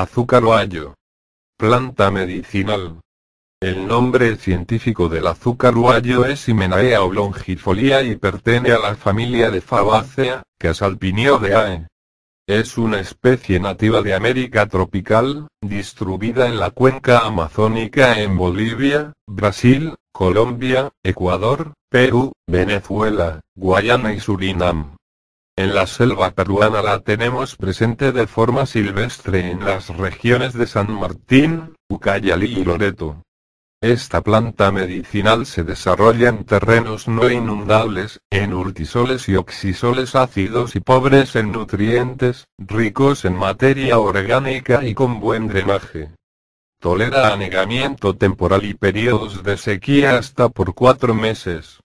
Azúcar Planta medicinal. El nombre científico del azúcar es Himenaea oblongifolia y pertenece a la familia de de Ae. Es una especie nativa de América tropical, distribuida en la cuenca amazónica en Bolivia, Brasil, Colombia, Ecuador, Perú, Venezuela, Guayana y Surinam. En la selva peruana la tenemos presente de forma silvestre en las regiones de San Martín, Ucayali y Loreto. Esta planta medicinal se desarrolla en terrenos no inundables, en urtisoles y oxisoles ácidos y pobres en nutrientes, ricos en materia orgánica y con buen drenaje. Tolera anegamiento temporal y periodos de sequía hasta por cuatro meses.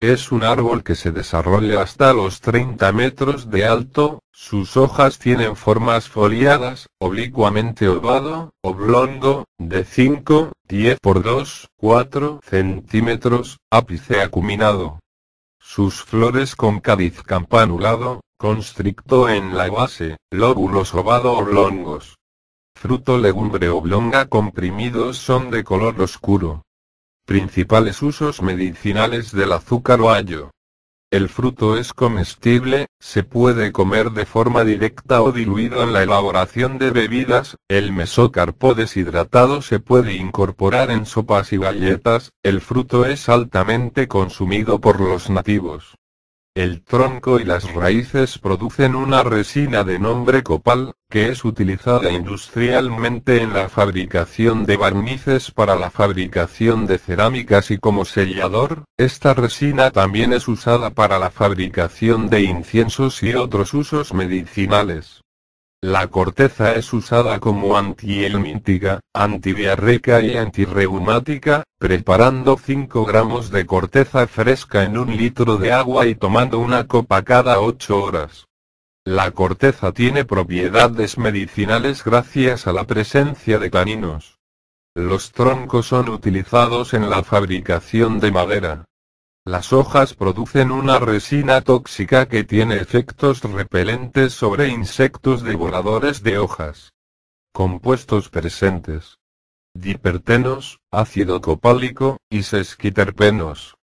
Es un árbol que se desarrolla hasta los 30 metros de alto, sus hojas tienen formas foliadas, oblicuamente ovado, oblongo, de 5, 10 por 2, 4 centímetros, ápice acuminado. Sus flores con cádiz campanulado, constricto en la base, lóbulos ovado oblongos. Fruto legumbre oblonga comprimidos son de color oscuro. Principales usos medicinales del azúcar o ayo. El fruto es comestible, se puede comer de forma directa o diluido en la elaboración de bebidas, el mesocarpo deshidratado se puede incorporar en sopas y galletas, el fruto es altamente consumido por los nativos. El tronco y las raíces producen una resina de nombre copal, que es utilizada industrialmente en la fabricación de barnices para la fabricación de cerámicas y como sellador, esta resina también es usada para la fabricación de inciensos y otros usos medicinales. La corteza es usada como antihelmíntica, antiviarreca y antirreumática, preparando 5 gramos de corteza fresca en un litro de agua y tomando una copa cada 8 horas. La corteza tiene propiedades medicinales gracias a la presencia de caninos. Los troncos son utilizados en la fabricación de madera. Las hojas producen una resina tóxica que tiene efectos repelentes sobre insectos devoradores de hojas. Compuestos presentes. Dipertenos, ácido copálico, y sesquiterpenos.